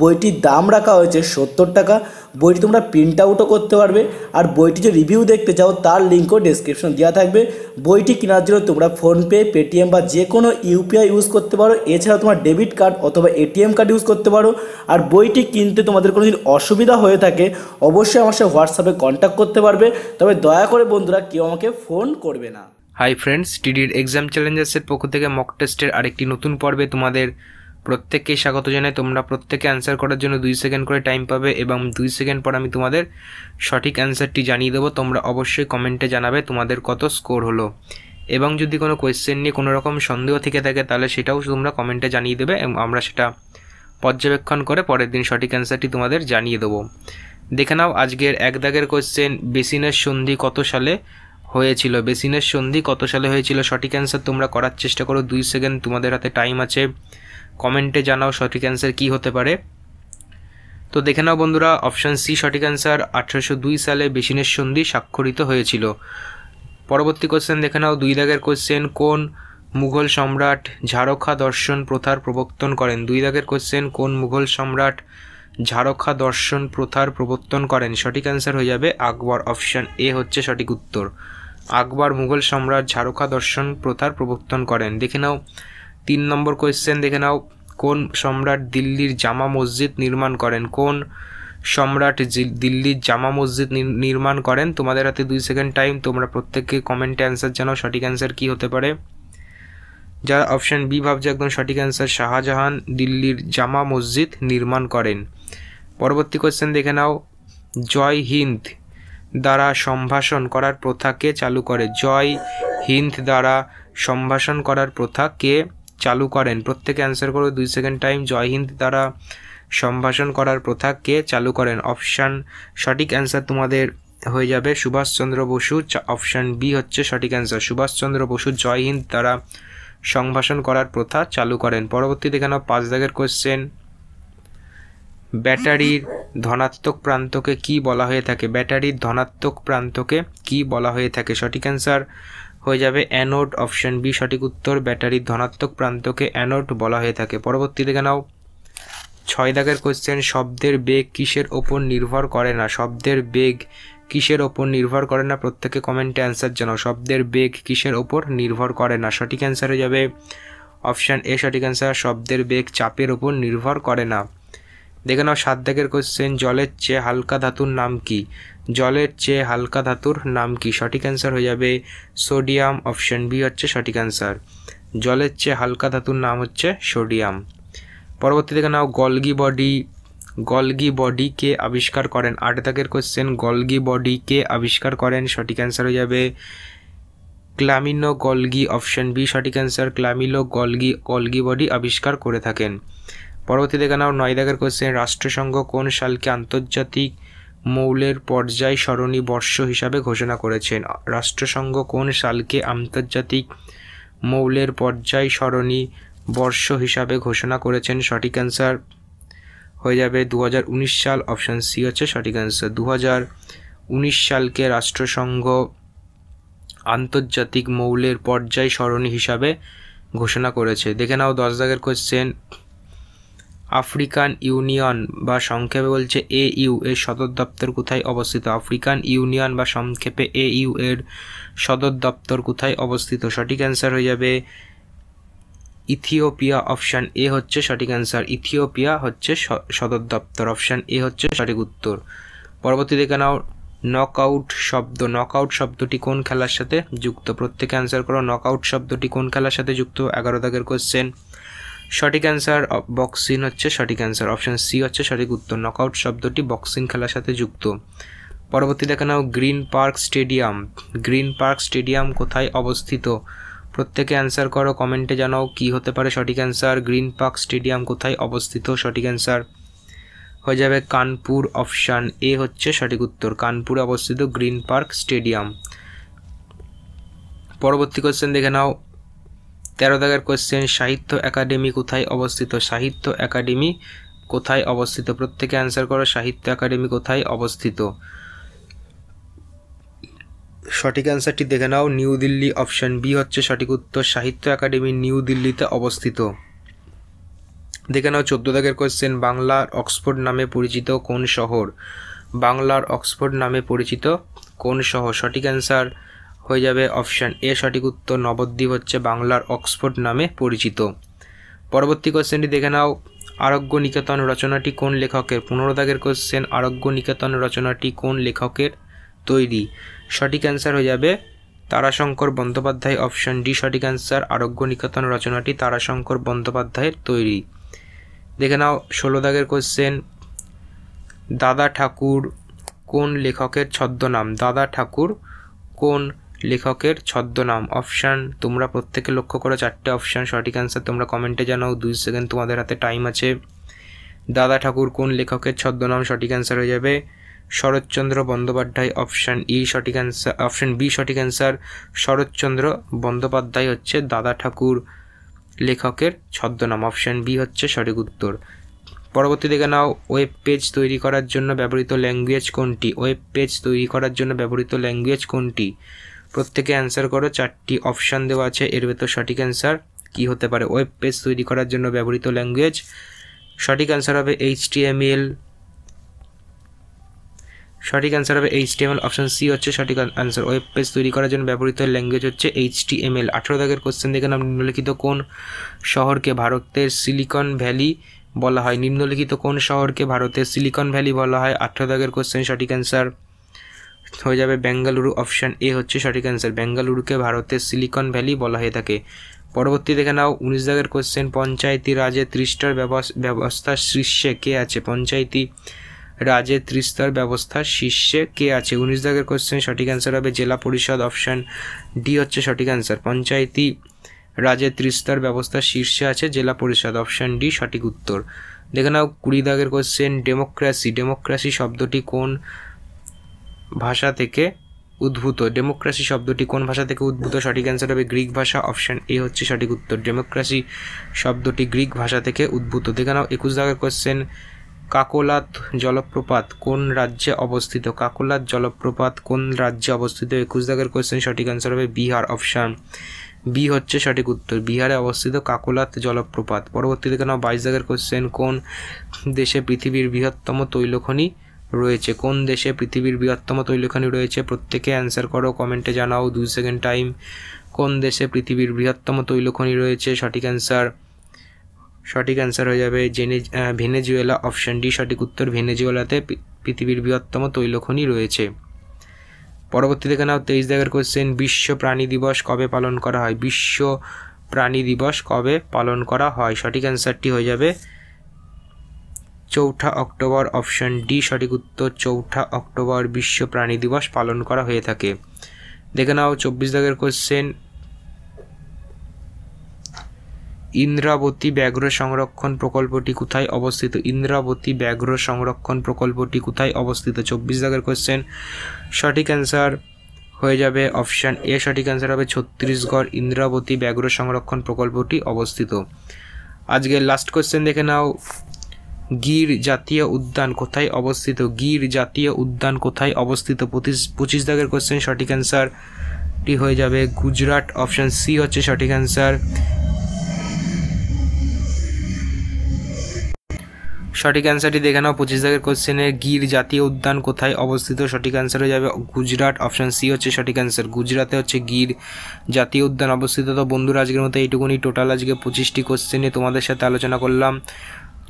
বইটির দাম রাখা হয়েছে সত্তর টাকা বইটি তোমরা প্রিন্ট আউটও করতে পারবে আর বইটি যে রিভিউ দেখতে চাও তার লিঙ্কও ডিসক্রিপশন দেওয়া থাকবে বইটি কেনার জন্য তোমরা ফোনপে পেটিএম বা যে কোনো ইউপিআই ইউজ করতে পারো এছাড়া তোমার ডেবিট কার্ড অথবা এটিএম কার্ড ইউজ করতে পারো আর বইটি কিনতে তোমাদের কোনো দিন অসুবিধা হয়ে থাকে অবশ্যই আমার সাথে হোয়াটসঅ্যাপে কন্ট্যাক্ট করতে পারবে তবে দয়া করে বন্ধুরা কেউ আমাকে ফোন করবে না হাই ফ্রেন্ডস টিডির এক্সাম চ্যালেঞ্জার্সের পক্ষ থেকে মক টেস্টের আরেকটি নতুন পর্বে তোমাদের প্রত্যেককে স্বাগত জানাই তোমরা প্রত্যেকে অ্যান্সার করার জন্য দুই সেকেন্ড করে টাইম পাবে এবং দুই সেকেন্ড পর আমি তোমাদের সঠিক অ্যান্সারটি জানিয়ে দেবো তোমরা অবশ্যই কমেন্টে জানাবে তোমাদের কত স্কোর হলো এবং যদি কোনো কোয়েশ্চেন নিয়ে কোনো রকম সন্দেহ থেকে থাকে তাহলে সেটাও তোমরা কমেন্টে জানিয়ে দেবে এবং আমরা সেটা পর্যবেক্ষণ করে পরের দিন সঠিক অ্যান্সারটি তোমাদের জানিয়ে দেবো দেখে নাও আজকের এক দাগের কোয়েশ্চেন বেসিনের সন্ধি কত সালে হয়েছিল বেসিনের সন্ধি কত সালে হয়েছিল সঠিক অ্যান্সার তোমরা করার চেষ্টা করো দুই সেকেন্ড তোমাদের হাতে টাইম আছে কমেন্টে জানাও সঠিক অ্যান্সার কী হতে পারে তো দেখে নাও বন্ধুরা অপশান সি সঠিক অ্যান্সার আঠারোশো দুই সালে বেসিনের সন্ধি স্বাক্ষরিত হয়েছিল পরবর্তী কোশ্চেন দেখে নাও দুই দাগের কোশ্চেন কোন মুঘল সম্রাট ঝাড়খা দর্শন প্রথার প্রবর্তন করেন দুই দাগের কোশ্চেন কোন মুঘল সম্রাট ঝাড়খা দর্শন প্রথার প্রবর্তন করেন সঠিক অ্যান্সার হয়ে যাবে আকবর অপশান এ হচ্ছে সঠিক উত্তর আকবর মুঘল সম্রাট ঝাড়খা দর্শন প্রথার প্রবর্তন করেন দেখে নাও তিন নম্বর কোয়েশ্চেন দেখে নাও কোন সম্রাট দিল্লির জামা মসজিদ নির্মাণ করেন কোন সম্রাট দিল্লির জামা মসজিদ নির্মাণ করেন তোমাদের হাতে দুই সেকেন্ড টাইম তোমরা প্রত্যেককে কমেন্টে অ্যান্সার জানাও সঠিক অ্যান্সার কী হতে পারে যার অপশান বি ভাবছে একদম সঠিক অ্যান্সার শাহজাহান দিল্লির জামা মসজিদ নির্মাণ করেন পরবর্তী কোয়েশ্চেন দেখে নাও জয় হিন্দ দ্বারা সম্ভাষণ করার প্রথাকে চালু করে জয় হিন্দ দ্বারা সম্ভাষণ করার প্রথাকে চালু করেন প্রত্যেকে অ্যান্সার করো দুই সেকেন্ড টাইম জয় হিন্দ দ্বারা সম্ভাষণ করার প্রথা কে চালু করেন অপশান সঠিক অ্যান্সার তোমাদের হয়ে যাবে সুভাষচন্দ্র বসু অপশান বি হচ্ছে সঠিক অ্যান্সার সুভাষচন্দ্র বসু জয় হিন্দ দ্বারা সম্ভাষণ করার প্রথা চালু করেন পরবর্তীতে কেন পাঁচ দাগের কোশ্চেন ব্যাটারির ধনাত্মক প্রান্তকে কি বলা হয়ে থাকে ব্যাটারির ধনাত্মক প্রান্তকে কি বলা হয়ে থাকে সঠিক অ্যান্সার হয়ে যাবে অ্যানোড অপশন বি সঠিক উত্তর ব্যাটারির ধনাত্মক প্রান্তকে অ্যানোড বলা হয়ে থাকে পরবর্তী দেখে নাও ছয় দাগের কোশ্চেন শব্দের বেগ কিসের ওপর নির্ভর করে না শব্দের বেগ কিসের ওপর নির্ভর করে না প্রত্যেকে কমেন্টে অ্যান্সার জানাও শব্দের বেগ কিসের ওপর নির্ভর করে না সঠিক অ্যান্সার হয়ে যাবে অপশান এ সঠিক অ্যান্সার শব্দের বেগ চাপের ওপর নির্ভর করে না দেখে নাও সাত দাগের কোশ্চেন জলের চেয়ে হালকা ধাতুর নাম কি জলের চেয়ে হালকা ধাতুর নাম কি সঠিক অ্যান্সার হয়ে যাবে সোডিয়াম অপশন বি হচ্ছে সঠিক অ্যান্সার জলের চেয়ে হালকা ধাতুর নাম হচ্ছে সোডিয়াম পরবর্তী দেখে নাও গলগি বডি গলগি বডিকে আবিষ্কার করেন আট দাগের কোশ্চেন গলগি বডিকে আবিষ্কার করেন সঠিক অ্যান্সার হয়ে যাবে ক্লামিনো গলগি অপশন বি সঠিক answer Camillo Golgi Golgi body আবিষ্কার করে থাকেন পরবর্তী দেখে নাও নয় দাগের কোশ্চেন রাষ্ট্রসংঘ কোন সালকে আন্তর্জাতিক মৌলের পর্যায় সরণী বর্ষ হিসাবে ঘোষণা করেছেন রাষ্ট্রসংঘ কোন সালকে আন্তর্জাতিক মৌলের পর্যায় সরণী বর্ষ হিসাবে ঘোষণা করেছেন সঠিক অ্যান্সার হয়ে যাবে দু সাল অপশান সি হচ্ছে সঠিক অ্যান্সার দু সালকে রাষ্ট্রসংঘ আন্তর্জাতিক মৌলের পর্যায় সরণী হিসাবে ঘোষণা করেছে দেখে নাও দশ দাগের কোশ্চেন আফ্রিকান ইউনিয়ন বা সংক্ষেপে বলছে এ ইউ এর সদর দপ্তর কোথায় অবস্থিত আফ্রিকান ইউনিয়ন বা সংক্ষেপে এ ইউ এর সদর দপ্তর কোথায় অবস্থিত সঠিক অ্যান্সার হয়ে যাবে ইথিওপিয়া অপশান এ হচ্ছে সঠিক অ্যান্সার ইথিওপিয়া হচ্ছে সদর দপ্তর অপশান এ হচ্ছে সঠিক উত্তর পরবর্তী দেখে নাও নক আউট শব্দ নক আউট শব্দটি কোন খেলার সাথে যুক্ত প্রত্যেকে অ্যান্সার করো নক আউট শব্দটি কোন খেলার সাথে যুক্ত এগারো দাগের কোশ্চেন সঠিক অ্যান্সার বক্সিং হচ্ছে সঠিক অ্যান্সার অপশান সি হচ্ছে সঠিক উত্তর নকআউট শব্দটি বক্সিং খেলার সাথে যুক্ত পরবর্তী দেখে নাও Green Park stadium Green Park stadium কোথায় অবস্থিত প্রত্যেকে অ্যান্সার করো কমেন্টে জানাও কি হতে পারে সঠিক অ্যান্সার গ্রিন পার্ক স্টেডিয়াম কোথায় অবস্থিত সঠিক অ্যান্সার হয়ে যাবে কানপুর অপশান এ হচ্ছে সঠিক উত্তর কানপুরে অবস্থিত গ্রিন পার্ক স্টেডিয়াম পরবর্তী কোয়েশ্চেন দেখে নাও তেরো দাগের কোয়েশ্চেন সাহিত্য একাডেমি কোথায় অবস্থিত সাহিত্য একাডেমি কোথায় অবস্থিত প্রত্যেকে অ্যান্সার করো সাহিত্য একাডেমি কোথায় অবস্থিত সঠিক অ্যান্সারটি দেখে নাও নিউ দিল্লি অপশান বি হচ্ছে সঠিক উত্তর সাহিত্য একাডেমি নিউ দিল্লিতে অবস্থিত দেখে নাও চোদ্দ দাগের কোয়েশ্চেন বাংলার অক্সফোর্ড নামে পরিচিত কোন শহর বাংলার অক্সফোর্ড নামে পরিচিত কোন শহর সঠিক অ্যান্সার হয়ে যাবে অপশান এ সঠিক উত্তর নবদ্বীপ হচ্ছে বাংলার অক্সফোর্ড নামে পরিচিত পরবর্তী কোশ্চেনটি দেখে নাও আরোগ্য নিকেতন রচনাটি কোন লেখকের পনেরো দাগের কোশ্চেন আরোগ্য নিকেতন রচনাটি কোন লেখকের তৈরি সঠিক অ্যান্সার হয়ে যাবে তারাশঙ্কর বন্দ্যোপাধ্যায় অপশান ডি সঠিক অ্যান্সার আরোগ্য নিকেতন রচনাটি তারাশঙ্কর বন্দ্যোপাধ্যায়ের তৈরি দেখে নাও ষোলো দাগের কোশ্চেন দাদা ঠাকুর কোন লেখকের ছদ্মনাম দাদা ঠাকুর কোন লেখকের ছদ্মনাম অপশান তোমরা প্রত্যেকে লক্ষ্য করো চারটে অপশান সঠিক অ্যান্সার তোমরা কমেন্টে জানাও দুই সেকেন্ড তোমাদের হাতে টাইম আছে দাদা ঠাকুর কোন লেখকের ছদ্মনাম সঠিক অ্যান্সার হয়ে যাবে Sharatchandra Bandyopadhyay option E e সঠিক অ্যান্সার অপশান বি সঠিক অ্যান্সার শরৎচন্দ্র বন্দ্যোপাধ্যায় হচ্ছে দাদা ঠাকুর লেখকের ছদ্মনাম অপশান বি হচ্ছে সঠিক উত্তর পরবর্তী দেখে নাও ওয়েব পেজ তৈরি করার জন্য ব্যবহৃত ল্যাঙ্গুয়েজ কোনটি ওয়েব পেজ তৈরি করার জন্য ব্যবহৃত ল্যাঙ্গুয়েজ কোনটি প্রত্যেকে অ্যান্সার করো চারটি অপশান দেওয়া আছে এর ভেতর সঠিক অ্যান্সার কি হতে পারে ওয়েব পেজ তৈরি করার জন্য ব্যবহৃত ল্যাঙ্গুয়েজ সঠিক অ্যান্সার হবে এইচ সঠিক অ্যান্সার হবে এইচ অপশান সি হচ্ছে সঠিক অ্যান্সার ওয়েব পেজ তৈরি করার জন্য ব্যবহৃত ল্যাঙ্গুয়েজ হচ্ছে এইচ টি এম এল আঠেরো দাগের কোশ্চেন দেখে নাম নিম্নলিখিত কোন শহরকে ভারতের সিলিকন ভ্যালি বলা হয় নিম্নলিখিত কোন শহরকে ভারতের সিলিকন ভ্যালি বলা হয় আঠেরো দাগের কোশ্চেন সঠিক অ্যান্সার হয়ে যাবে বেঙ্গালুরু অপশান এ হচ্ছে সঠিক অ্যান্সার বেঙ্গালুরুকে ভারতের সিলিকন ভ্যালি বলা হয়ে থাকে পরবর্তী দেখে নাও উনিশ দাগের কোশ্চেন পঞ্চায়েতি রাজে ত্রিস্তর ব্যবস্থার শীর্ষে কে আছে পঞ্চায়েতি রাজে ত্রিস্তর ব্যবস্থার শীর্ষে কে আছে উনিশ দাগের কোশ্চেন সঠিক অ্যান্সার হবে জেলা পরিষদ অপশান ডি হচ্ছে সঠিক অ্যান্সার পঞ্চায়েতি রাজে ত্রিস্তর ব্যবস্থার শীর্ষে আছে জেলা পরিষদ অপশান ডি সঠিক উত্তর দেখে নাও কুড়ি দাগের কোশ্চেন ডেমোক্রাসি ডেমোক্রাসি শব্দটি কোন ভাষা থেকে উদ্ভূত ডেমোক্রেসি শব্দটি কোন ভাষা থেকে উদ্ভূত সঠিক অ্যান্সার হবে গ্রিক ভাষা অপশন এ হচ্ছে সঠিক উত্তর ডেমোক্রেসি শব্দটি গ্রিক ভাষা থেকে উদ্ভূত দেখে নাও একুশ দাগের কোশ্চেন কাকোলাত জলপ্রপাত কোন রাজ্যে অবস্থিত কাকোলাত জলপ্রপাত কোন রাজ্যে অবস্থিত একুশ দাগের কোশ্চেন সঠিক অ্যান্সার হবে বিহার অপশান বি হচ্ছে সঠিক উত্তর বিহারে অবস্থিত কাকোলাত জলপ্রপাত পরবর্তীতে কেন বাইশ দাগের কোশ্চেন কোন দেশে পৃথিবীর বৃহত্তম তৈলখনি রয়েছে কোন দেশে পৃথিবীর বৃহত্তম তৈলখানি রয়েছে প্রত্যেকে অ্যান্সার করো কমেন্টে জানাও দুই সেকেন্ড টাইম কোন দেশে পৃথিবীর বৃহত্তম তৈলখনি রয়েছে সঠিক অ্যান্সার সঠিক অ্যান্সার হয়ে যাবে জেনে ভেনেজুয়েলা অপশান ডি সঠিক উত্তর ভেনেজুয়েলাতে পৃথিবীর বৃহত্তম তৈলখনি রয়েছে পরবর্তী দেখে নাও তেইশ দেখার কোশ্চেন বিশ্ব প্রাণী দিবস কবে পালন করা হয় বিশ্ব প্রাণী দিবস কবে পালন করা হয় সঠিক অ্যান্সারটি হয়ে যাবে চৌঠা অক্টোবর অপশন ডি সঠিক উত্তর চৌঠা অক্টোবর বিশ্ব প্রাণী দিবস পালন করা হয়ে থাকে দেখে নাও চব্বিশ দাগের কোশ্চেন ইন্দ্রাবতী ব্যাঘ্র সংরক্ষণ প্রকল্পটি কোথায় অবস্থিত ইন্দ্রাবতী ব্যাঘ্র সংরক্ষণ প্রকল্পটি কোথায় অবস্থিত চব্বিশ দাগের কোশ্চেন সঠিক অ্যান্সার হয়ে যাবে অপশান এ সঠিক অ্যান্সার হবে ছত্তিশগড় ইন্দ্রাবতী ব্যাঘ্র সংরক্ষণ প্রকল্পটি অবস্থিত আজকে লাস্ট কোশ্চেন দেখে নাও গির জাতীয় উদ্যান কোথায় অবস্থিত গির জাতীয় উদ্যান কোথায় অবস্থিত পঁচিশ দাগের কোশ্চেন সঠিক অ্যান্সারটি হয়ে যাবে গুজরাট অপশান সি হচ্ছে সঠিক অ্যান্সার সঠিক অ্যান্সারটি দেখে নাও পঁচিশ দাগের কোশ্চেনে গির জাতীয় উদ্যান কোথায় অবস্থিত সঠিক অ্যান্সার হয়ে যাবে গুজরাট অপশান সি হচ্ছে সঠিক অ্যান্সার গুজরাতে হচ্ছে গির জাতীয় উদ্যান অবস্থিত তো বন্ধুরা আজকের মতো এইটুকুনি টোটাল আজকে পঁচিশটি কোয়েশ্চেনে তোমাদের সাথে আলোচনা করলাম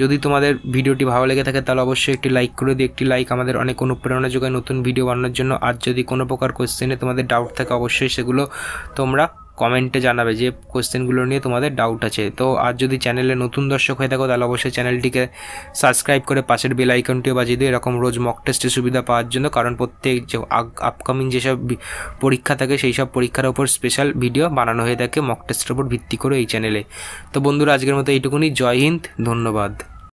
যদি তোমাদের ভিডিওটি ভালো লেগে থাকে তাহলে অবশ্যই একটি লাইক করে দিই একটি লাইক আমাদের অনেক অনুপ্রেরণা যোগায় নতুন ভিডিও বানানোর জন্য আর যদি কোনো প্রকার কোয়েশ্চেনে তোমাদের ডাউট থাকে অবশ্যই সেগুলো তোমরা কমেন্টে জানাবে যে কোশ্চেনগুলো নিয়ে তোমাদের ডাউট আছে তো আর যদি চ্যানেলে নতুন দর্শক হয়ে থাকো তাহলে অবশ্যই চ্যানেলটিকে সাবস্ক্রাইব করে পাশের বেল আইকনটিও বাজিয়ে দিও এরকম রোজ মক টেস্টের সুবিধা পাওয়ার জন্য কারণ প্রত্যেক যে আপকামিং যেসব পরীক্ষা থাকে সেই সব পরীক্ষার ওপর স্পেশাল ভিডিও বানানো হয়ে থাকে মক টেস্টের ওপর ভিত্তি করে এই চ্যানেলে তো বন্ধুরা আজকের মতো এইটুকুনি জয় হিন্দ ধন্যবাদ